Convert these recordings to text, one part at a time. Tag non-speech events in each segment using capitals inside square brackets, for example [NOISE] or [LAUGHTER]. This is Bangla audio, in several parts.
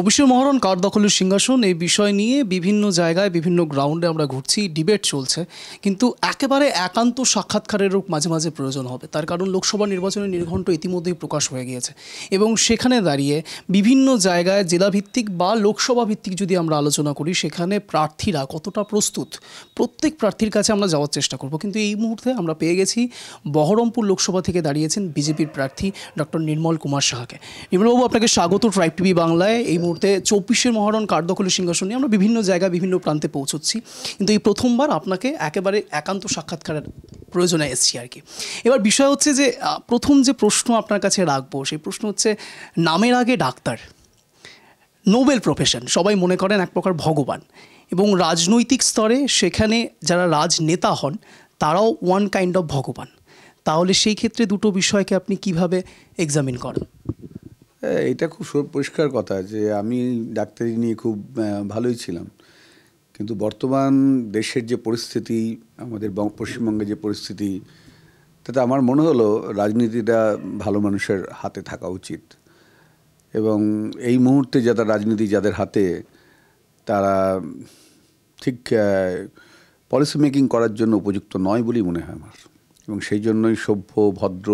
চব্বিশে মহরণ কার দখলের সিংহাসন এই বিষয় নিয়ে বিভিন্ন জায়গায় বিভিন্ন গ্রাউন্ডে আমরা ঘুরছি ডিবেট চলছে কিন্তু একেবারে একান্ত সাক্ষাৎকারেরও মাঝে মাঝে প্রয়োজন হবে তার কারণ লোকসভা নির্বাচনের নির্ঘণ্ট ইতিমধ্যেই প্রকাশ হয়ে গিয়েছে এবং সেখানে দাঁড়িয়ে বিভিন্ন জায়গায় জেলাভিত্তিক বা লোকসভা ভিত্তিক যদি আমরা আলোচনা করি সেখানে প্রার্থীরা কতটা প্রস্তুত প্রত্যেক প্রার্থীর কাছে আমরা যাওয়ার চেষ্টা করব কিন্তু এই মুহূর্তে আমরা পেয়ে গেছি বহরমপুর লোকসভা থেকে দাঁড়িয়েছেন বিজেপির প্রার্থী ডক্টর নির্মল কুমার সাহাকে নির্মলবাবু আপনাকে স্বাগত ট্রাইব টিভি বাংলায় এই মুহূর্তে চব্বিশের মহারণ কার্যকলী সিংহাসন নিয়ে আমরা বিভিন্ন জায়গায় বিভিন্ন প্রান্তে পৌঁছচ্ছি কিন্তু এই প্রথমবার আপনাকে একেবারে একান্ত সাক্ষাৎকারের প্রয়োজনে এসছি আর কি এবার বিষয় হচ্ছে যে প্রথম যে প্রশ্ন আপনার কাছে রাখবো সেই প্রশ্ন হচ্ছে নামের আগে ডাক্তার নোবেল প্রফেশন সবাই মনে করেন এক প্রকার ভগবান এবং রাজনৈতিক স্তরে সেখানে যারা রাজনেতা হন তারাও ওয়ান কাইন্ড অফ ভগবান তাহলে সেই ক্ষেত্রে দুটো বিষয়কে আপনি কিভাবে এক্সামিন করেন হ্যাঁ, এটা খুব পরিষ্কার কথা যে আমি ডাক্তারি নিয়ে খুব ভালোই ছিলাম কিন্তু বর্তমান দেশের যে পরিস্থিতি আমাদের পশ্চিমবঙ্গে যে পরিস্থিতি তাতে আমার মনে হলো রাজনীতিটা ভালো মানুষের হাতে থাকা উচিত এবং এই মুহূর্তে যারা রাজনীতি যাদের হাতে তারা ঠিক পলিসি মেকিং করার জন্য উপযুক্ত নয় বলেই মনে হয় আমার এবং সেই জন্যই সভ্য ভদ্র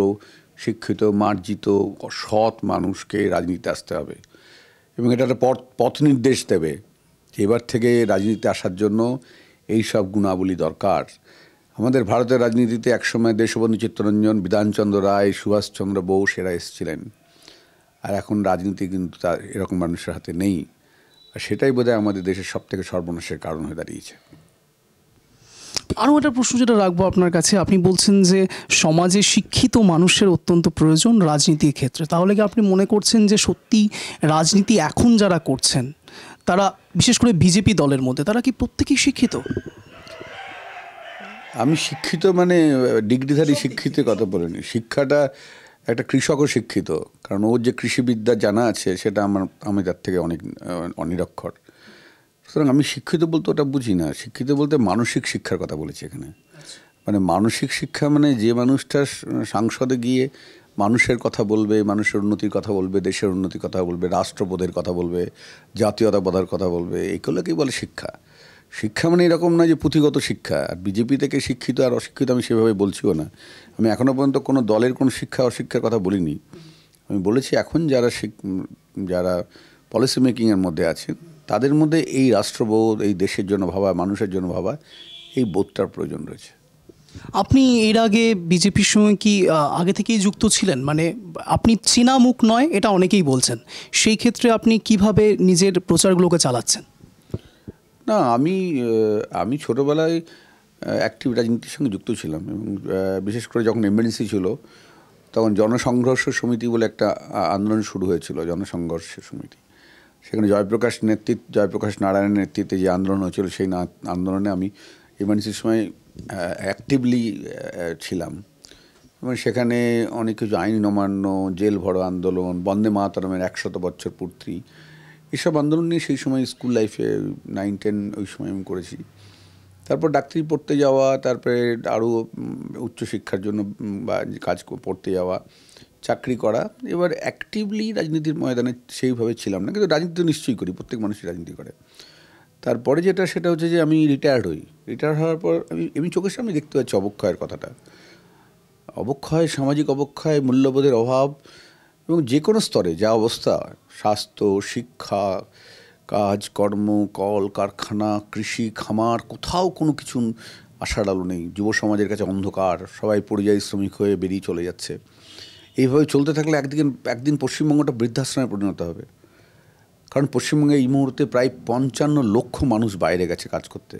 শিক্ষিত মার্জিত সৎ মানুষকে রাজনীতিতে আসতে হবে এবং এটা একটা পথ নির্দেশ দেবে এবার থেকে রাজনীতিতে আসার জন্য এই সব গুণাবলী দরকার আমাদের ভারতের রাজনীতিতে একসময় দেশবন্ধু চিত্তরঞ্জন বিধানচন্দ্র রায় সুভাষচন্দ্র বোস এরা এসেছিলেন আর এখন রাজনীতি কিন্তু তার এরকম মানুষের হাতে নেই আর সেটাই বোধহয় আমাদের দেশের সবথেকে সর্বনাশের কারণ হয়ে দাঁড়িয়েছে আরও একটা প্রশ্ন যেটা রাখবো আপনার কাছে আপনি বলছেন যে সমাজে শিক্ষিত মানুষের অত্যন্ত প্রয়োজন রাজনীতির ক্ষেত্রে তাহলে কি আপনি মনে করছেন যে সত্যি রাজনীতি এখন যারা করছেন তারা বিশেষ করে বিজেপি দলের মধ্যে তারা কি প্রত্যেকেই শিক্ষিত আমি শিক্ষিত মানে ডিগ্রিধারী শিক্ষিত কথা বলিনি শিক্ষাটা একটা কৃষকও শিক্ষিত কারণ ওর যে কৃষিবিদ্যা জানা আছে সেটা আমার আমি তার থেকে অনেক অনিরক্ষর সুতরাং আমি শিক্ষিত বলতে ওটা বুঝি না শিক্ষিত বলতে মানসিক শিক্ষার কথা বলেছি এখানে মানে মানসিক শিক্ষা মানে যে মানুষটা সাংসদে গিয়ে মানুষের কথা বলবে মানুষের উন্নতির কথা বলবে দেশের উন্নতির কথা বলবে রাষ্ট্রবোধের কথা বলবে জাতীয়তাবোধের কথা বলবে এগুলোকেই বলে শিক্ষা শিক্ষা মানে এরকম না যে পুঁথিগত শিক্ষা আর বিজেপি থেকে শিক্ষিত আর অশিক্ষিত আমি সেভাবে বলছিও না আমি এখনও পর্যন্ত কোনো দলের কোনো শিক্ষা অশিক্ষার কথা বলিনি আমি বলেছি এখন যারা যারা পলিসি মেকিংয়ের মধ্যে আছেন তাদের মধ্যে এই রাষ্ট্রবোধ এই দেশের জন্য ভাবা মানুষের জন্য ভাবা এই বোধটার প্রয়োজন রয়েছে আপনি এর আগে বিজেপির সঙ্গে কি আগে থেকেই যুক্ত ছিলেন মানে আপনি চীনা মুখ নয় এটা অনেকেই বলছেন সেই ক্ষেত্রে আপনি কিভাবে নিজের প্রচারগুলোকে চালাচ্ছেন না আমি আমি ছোটোবেলায় অ্যাক্টিভ রাজনীতির সঙ্গে যুক্ত ছিলাম এবং বিশেষ করে যখন এমার্জেন্সি ছিল তখন জনসংঘর্ষ সমিতি বলে একটা আন্দোলন শুরু হয়েছিল জনসংঘর্ষ সমিতি সেখানে জয়প্রকাশ নেতৃত্ব জয়প্রকাশ নারায়ণের নেতৃত্বে যে আন্দোলন হয়েছিল সেই আন্দোলনে আমি ইমার্জেন্সির সময় অ্যাক্টিভলি ছিলাম এবং সেখানে অনেক কিছু আইন অমান্য জেল ভরো আন্দোলন বন্দে মাতারমের একশত বছর পূর্তি এসব আন্দোলন নিয়ে সেই সময় স্কুল লাইফে নাইন টেন ওই সময় আমি করেছি তারপর ডাক্তারি পড়তে যাওয়া তারপরে আরও উচ্চশিক্ষার জন্য বা কাজ পড়তে যাওয়া চাকরি করা এবার অ্যাক্টিভলি রাজনীতির ময়দানে সেইভাবে ছিলাম না কিন্তু রাজনীতি তো নিশ্চয়ই করি প্রত্যেক মানুষই রাজনীতি করে তারপরে যেটা সেটা হচ্ছে যে আমি রিটায়ার্ড হই রিটায়ার হওয়ার পর আমি এমনি চোখের সামনে দেখতে পাচ্ছি অবক্ষয়ের কথাটা অবক্ষয় সামাজিক অবক্ষয় মূল্যবোধের অভাব এবং যে কোনো স্তরে যা অবস্থা স্বাস্থ্য শিক্ষা কাজ কর্ম কল কারখানা কৃষি খামার কোথাও কোনো কিছু আশার আলো নেই যুব সমাজের কাছে অন্ধকার সবাই পরিযায়ী শ্রমিক হয়ে বেরিয়ে চলে যাচ্ছে এইভাবে চলতে থাকলে একদিকে একদিন পশ্চিমবঙ্গটা বৃদ্ধাশ্রমে পরিণত হবে কারণ পশ্চিমবঙ্গে এই মুহূর্তে প্রায় পঞ্চান্ন লক্ষ মানুষ বাইরে গেছে কাজ করতে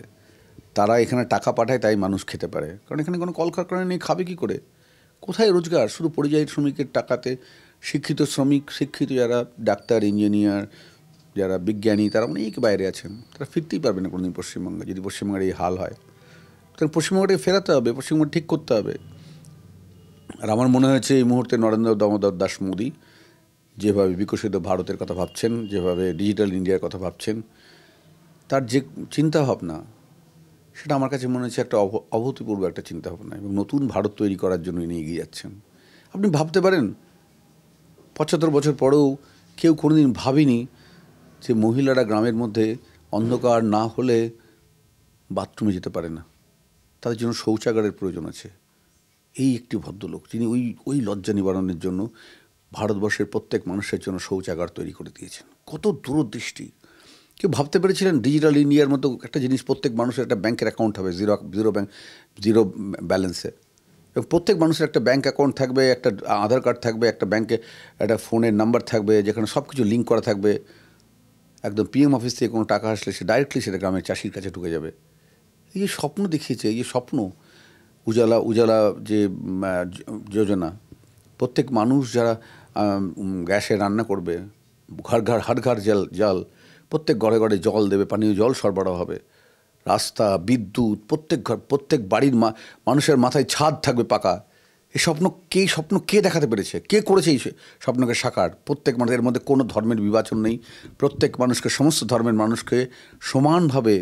তারা এখানে টাকা পাঠায় তাই মানুষ খেতে পারে কারণ এখানে কোনো কলকারখানা নেই খাবে কী করে কোথায় রোজগার শুধু পরিযায়ী শ্রমিকের টাকাতে শিক্ষিত শ্রমিক শিক্ষিত যারা ডাক্তার ইঞ্জিনিয়ার যারা বিজ্ঞানী তারা অনেক বাইরে আছেন তারা ফিরতেই পারবে না কোনোদিন পশ্চিমবঙ্গে যদি পশ্চিমবঙ্গের এই হাল হয় তাহলে পশ্চিমবঙ্গটাকে ফেরাতে হবে পশ্চিমবঙ্গ ঠিক করতে হবে আর আমার মনে হয়েছে এই মুহূর্তে নরেন্দ্র দামোদর দাস মোদী যেভাবে বিকশিত ভারতের কথা ভাবছেন যেভাবে ডিজিটাল ইন্ডিয়ার কথা ভাবছেন তার যে চিন্তাভাবনা সেটা আমার কাছে মনে হচ্ছে একটা অভূতপূর্ব একটা চিন্তাভাবনা এবং নতুন ভারত তৈরি করার জন্য ইনি এগিয়ে যাচ্ছেন আপনি ভাবতে পারেন পঁচাত্তর বছর পরেও কেউ কোনোদিন ভাবিনি যে মহিলারা গ্রামের মধ্যে অন্ধকার না হলে বাথরুমে যেতে পারে না তাদের জন্য শৌচাগারের প্রয়োজন আছে এই একটি ভদ্রলোক তিনি ওই ওই লজ্জা নিবারণের জন্য ভারতবর্ষের প্রত্যেক মানুষের জন্য শৌচাগার তৈরি করে দিয়েছেন কত দূরদৃষ্টি কেউ ভাবতে পেরেছিলেন ডিজিটাল ইন্ডিয়ার মতো একটা জিনিস প্রত্যেক মানুষের একটা ব্যাংকের অ্যাকাউন্ট হবে জিরো জিরো ব্যাঙ্ক জিরো ব্যালেন্সে এবং প্রত্যেক মানুষের একটা ব্যাঙ্ক অ্যাকাউন্ট থাকবে একটা আধার কার্ড থাকবে একটা ব্যাঙ্কে একটা ফোনের নাম্বার থাকবে যেখানে সব কিছু লিঙ্ক করা থাকবে একদম পিএম অফিস থেকে কোনো টাকা আসলে সে ডাইরেক্টলি সেটা গ্রামের চাষির কাছে ঢুকে যাবে এই যে স্বপ্ন দেখিয়েছে এই যে স্বপ্ন উজালা উজালা যে যোজনা প্রত্যেক মানুষ যারা গ্যাসে রান্না করবে ঘর ঘর হাট ঘর জল জল প্রত্যেক ঘরে ঘরে জল দেবে পানীয় জল সরবরাহ হবে রাস্তা বিদ্যুৎ প্রত্যেক ঘর প্রত্যেক বাড়ির মা মানুষের মাথায় ছাদ থাকবে পাকা এই স্বপ্ন কে স্বপ্ন কে দেখাতে পেরেছে কে করেছে এই স্বপ্নকে সাকার প্রত্যেক মানুষের মধ্যে কোনো ধর্মের বিবাচন নেই প্রত্যেক মানুষকে সমস্ত ধর্মের মানুষকে সমানভাবে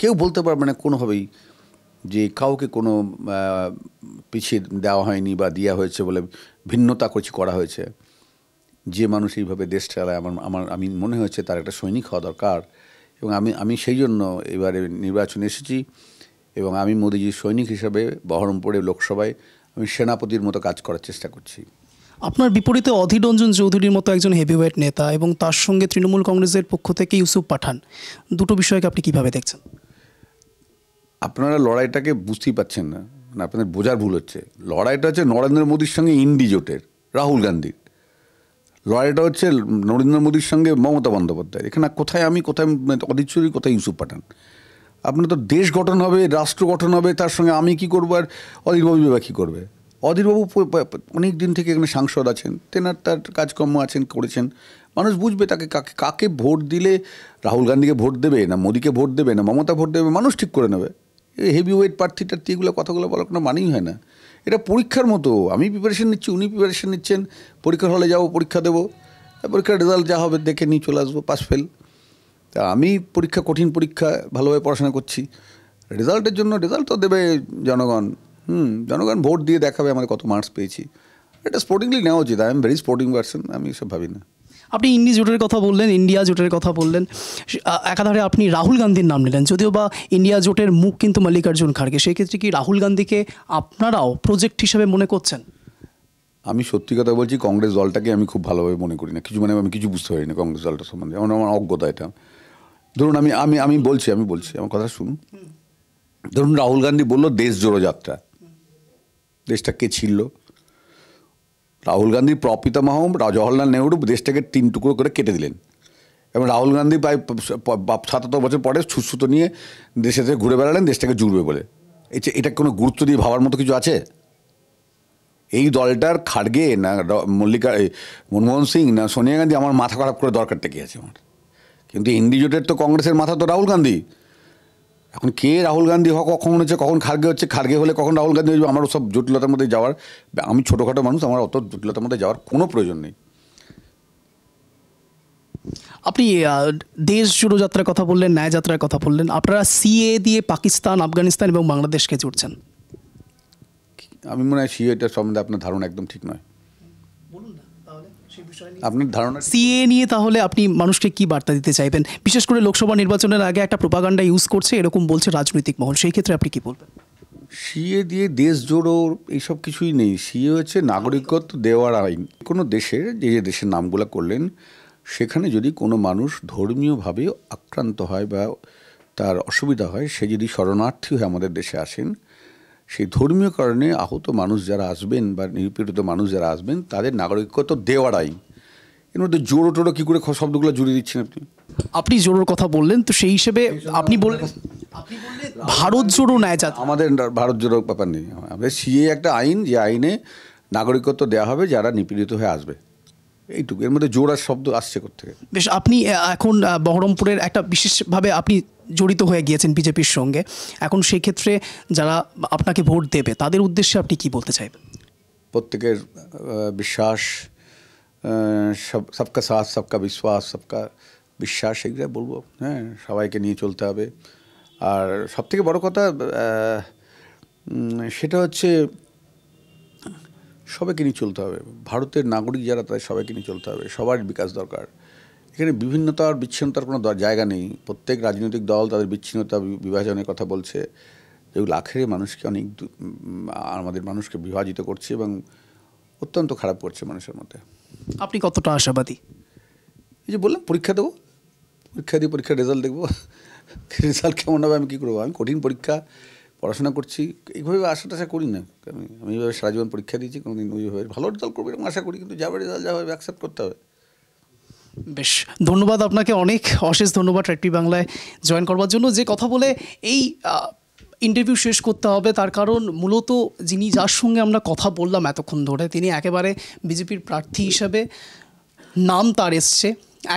কেউ বলতে পারবে না কোনোভাবেই যে কাউকে কোনো পিছিয়ে দেওয়া হয়নি বা দেওয়া হয়েছে বলে ভিন্নতা কিছু করা হয়েছে যে মানুষ এইভাবে দেশ চালায় আমার আমার আমি মনে হয়েছে তার একটা সৈনিক হওয়া দরকার এবং আমি আমি সেই জন্য এবারে নির্বাচনে এসেছি এবং আমি মোদীজির সৈনিক হিসাবে বহরমপুরে লোকসভায় আমি সেনাপতির মতো কাজ করার চেষ্টা করছি আপনার বিপরীতে অধীর রঞ্জন চৌধুরীর মতো একজন হেভিওয়েট নেতা এবং তার সঙ্গে তৃণমূল কংগ্রেসের পক্ষ থেকে ইউসুফ পাঠান দুটো বিষয়কে আপনি কিভাবে দেখছেন আপনারা লড়াইটাকে বুঝতেই পাচ্ছেন না মানে আপনাদের বোঝার ভুল হচ্ছে লড়াইটা হচ্ছে নরেন্দ্র মোদীর সঙ্গে ইন্ডি জোটের রাহুল গান্ধীর লড়াইটা হচ্ছে নরেন্দ্র মোদীর সঙ্গে মমতা বন্দ্যোপাধ্যায় এখানে কোথায় আমি কোথায় মানে অদিচ্ছুরি কোথায় ইউসুফ পাঠান আপনার তো দেশ গঠন হবে রাষ্ট্র গঠন হবে তার সঙ্গে আমি কি করবো আর অধীরবাবু বা কী করবে অধীরবাবু অনেক দিন থেকে এখানে সাংসদ আছেন তেনার তার কাজকর্ম আছেন করেছেন মানুষ বুঝবে তাকে কাকে কাকে ভোট দিলে রাহুল গান্ধীকে ভোট দেবে না মোদীকে ভোট দেবে না মমতা ভোট দেবে মানুষ ঠিক করে নেবে হেভি ওয়েট প্রার্থী টার্থী এগুলো কথাগুলো বলার কোনো মানেই হয় না এটা পরীক্ষার মতো আমি প্রিপারেশন নিচ্ছি উনি প্রিপারেশন নিচ্ছেন পরীক্ষার হলে যাবো পরীক্ষা দেবো পরীক্ষার রেজাল্ট যা হবে দেখে নিয়ে চলে আসবো পাস ফেল তা আমি পরীক্ষা কঠিন পরীক্ষা ভালোভাবে পড়াশোনা করছি রেজাল্টের জন্য রেজাল্ট তো দেবে জনগণ হুম জনগণ ভোট দিয়ে দেখাবে আমাদের কত মার্কস পেয়েছি এটা স্পোর্টিংলি নেওয়া উচিত I am very sporting person আমি এসব ভাবি না আপনি ইন্ডি জোটের কথা বললেন ইন্ডিয়া জোটের কথা বললেন একাধারে আপনি রাহুল গান্ধীর নাম নিলেন যদিও বা ইন্ডিয়া জোটের মুখ কিন্তু মল্লিকার্জুন খাড়গে সেক্ষেত্রে কি রাহুল গান্ধীকে আপনারাও প্রজেক্ট হিসেবে মনে করছেন আমি সত্যি কথা বলছি কংগ্রেস দলটাকে আমি খুব ভালোভাবে মনে করি না কিছু মানে আমি কিছু বুঝতে পারি না কংগ্রেস দলটা সম্বন্ধে আমার আমার অজ্ঞতা এটা ধরুন আমি আমি আমি বলছি আমি বলছি আমার কথা শুনুন ধরুন রাহুল গান্ধী বললো দেশ জোড়ো যাত্রা দেশটা কে ছিল রাহুল গান্ধীর রাজ জওয়াহরলাল নেহরু দেশটাকে তিন টুকরো করে কেটে দিলেন এবং রাহুল গান্ধী প্রায় সাতাত্তর বছর পরে সুস্থ নিয়ে দেশে থেকে ঘুরে বেড়ালেন দেশটাকে জুড়বে বলে এই এটা কোনো গুরুত্ব দিয়ে ভাবার মতো কিছু আছে এই দলটার খাড়গে না মল্লিকা মনমোহন সিং না সোনিয়া গান্ধী আমার মাথা খারাপ করে দরকারটা কি আছে আমার কিন্তু ইন্ডিজোটের তো কংগ্রেসের মাথা তো রাহুল গান্ধী এখন কে রাহুল গান্ধী হওয়া কখন হচ্ছে কখন খার্গে হচ্ছে খার্গে হলে কখন রাহুল গান্ধী হয়ে আমার সব জটিলতার মধ্যে যাওয়ার আমি ছোটোখাটো মানুষ আমার অত জটিলতার মধ্যে যাওয়ার কোনো প্রয়োজন নেই আপনি দেশ জুড়ো যাত্রার কথা বললেন ন্যায় যাত্রার কথা বললেন আপনারা সিএ দিয়ে পাকিস্তান আফগানিস্তান এবং বাংলাদেশকে জুড়ছেন আমি মনে হয় সিএটা সম্বন্ধে আপনার ধারণা একদম ঠিক নয় আপনার ধারণা সিএ নিয়ে তাহলে আপনি মানুষকে কি বার্তা দিতে চাইবেন বিশেষ করে লোকসভা নির্বাচনের আগে একটা প্রপাগান্ডা ইউজ করছে এরকম বলছে রাজনৈতিক মহল সেই ক্ষেত্রে আপনি কি বলবেন সিএ দিয়ে দেশ জোড়ো এইসব কিছুই নেই সিএ হচ্ছে নাগরিকত্ব দেওয়ার আইন কোনো দেশের যে যে দেশের নামগুলো করলেন সেখানে যদি কোনো মানুষ ধর্মীয়ভাবে আক্রান্ত হয় বা তার অসুবিধা হয় সে যদি শরণার্থী হয়ে আমাদের দেশে আসেন সেই ধর্মীয় কারণে আহত মানুষ যারা আসবেন বা নিপীড়িত মানুষ যারা আসবেন তাদের নাগরিকত্ব দেওয়ার আইন এর মধ্যে জোরো টোরো কী করে শব্দগুলো জুড়ে দিচ্ছেন আপনি আপনি জোরোর কথা বললেন তো সেই হিসেবে আপনি বললেন ভারত জোড়ো ন্যায় যা আমাদের ভারত জোড়ো ব্যাপার নেই আমাদের সিএ একটা আইন যে আইনে নাগরিকত্ব দেওয়া হবে যারা নিপীড়িত হয়ে আসবে এইটুকু এর মধ্যে জোড়ার শব্দ আসছে কোথেকে বেশ আপনি এখন বহরমপুরের একটা বিশেষভাবে আপনি জড়িত হয়ে গিয়েছেন বিজেপির সঙ্গে এখন সেক্ষেত্রে যারা আপনাকে ভোট দেবে তাদের উদ্দেশ্যে আপনি কি বলতে চাইবেন প্রত্যেকের বিশ্বাস সব সবকা সাথ সবকা বিশ্বাস সবকা বিশ্বাস এগুলো বলবো হ্যাঁ সবাইকে নিয়ে চলতে হবে আর সব থেকে বড়ো কথা সেটা হচ্ছে সবাইকে নিয়ে চলতে হবে ভারতের নাগরিক যারা তাদের সবাইকে নিয়ে চলতে হবে সবার বিকাশ দরকার এখানে বিভিন্নতার বিচ্ছিন্নতার কোনো জায়গা নেই প্রত্যেক রাজনৈতিক দল তাদের বিচ্ছিন্নতা বিভাজনের কথা বলছে যেগুলো লাখের মানুষকে অনেক আমাদের মানুষকে বিভাজিত করছে এবং অত্যন্ত খারাপ করছে মানুষের মধ্যে আপনি কতটা আশাবাদী এই যে বললাম পরীক্ষা দেবো পরীক্ষা দিয়ে পরীক্ষার রেজাল্ট দেখবো [LAUGHS] রেজাল্ট কেমন হবে আমি কী করবো আমি কঠিন পরীক্ষা পড়াশোনা করছি এইভাবে আশা টাশা করি না আমি আমি এইভাবে সারা জীবন পরীক্ষা দিয়েছি কোনোদিন ওইভাবে ভালো রেজাল্ট করবো এরকম আশা করি কিন্তু যাবে রেজাল্ট যাবে অ্যাকসেপ্ট করতে হবে বেশ ধন্যবাদ আপনাকে অনেক অশেষ ধন্যবাদ ট্র্যাকটি বাংলায় জয়েন করবার জন্য যে কথা বলে এই ইন্টারভিউ শেষ করতে হবে তার কারণ মূলত যিনি যার সঙ্গে আমরা কথা বললাম এতক্ষণ ধরে তিনি একেবারে বিজেপির প্রার্থী হিসাবে নাম তার এসছে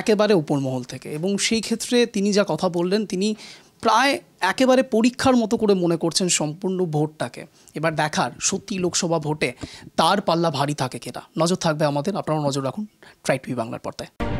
একেবারে উপর মহল থেকে এবং সেই ক্ষেত্রে তিনি যা কথা বললেন তিনি প্রায় একেবারে পরীক্ষার মতো করে মনে করছেন সম্পূর্ণ ভোটটাকে এবার দেখার সত্যি লোকসভা ভোটে তার পাল্লা ভারী থাকে কেনা নজর থাকবে আমাদের আপনারাও নজর রাখুন ট্রাইটুই বাংলার পর্দায়